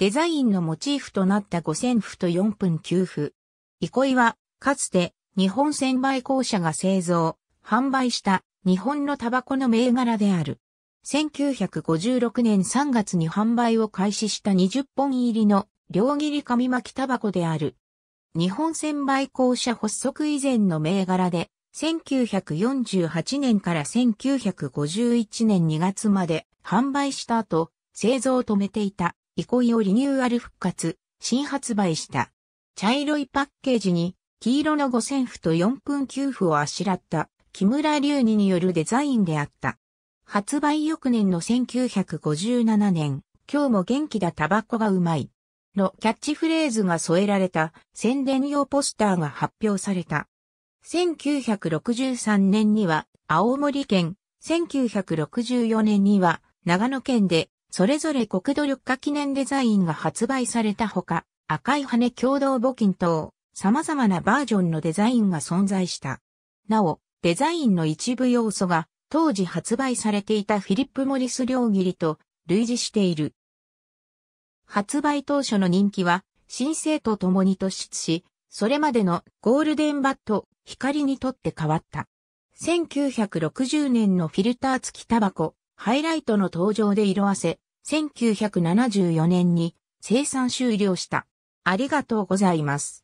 デザインのモチーフとなった5000符と4分9イ憩いは、かつて、日本専売公社が製造、販売した日本のタバコの銘柄である。1956年3月に販売を開始した20本入りの両切り紙巻きタバコである。日本専売公社発足以前の銘柄で、1948年から1951年2月まで販売した後、製造を止めていた。憩いをリニューアル復活、新発売した。茶色いパッケージに、黄色の五線譜と4分九符をあしらった、木村隆二によるデザインであった。発売翌年の1957年、今日も元気だタバコがうまい。のキャッチフレーズが添えられた宣伝用ポスターが発表された。1963年には青森県、1964年には長野県でそれぞれ国土緑化記念デザインが発売されたほか、赤い羽共同募金等、様々なバージョンのデザインが存在した。なお、デザインの一部要素が、当時発売されていたフィリップ・モリス両切りと類似している。発売当初の人気は、新生と共に突出し、それまでのゴールデンバット、光にとって変わった。1960年のフィルター付きタバコ、ハイライトの登場で色あせ、1974年に生産終了した。ありがとうございます。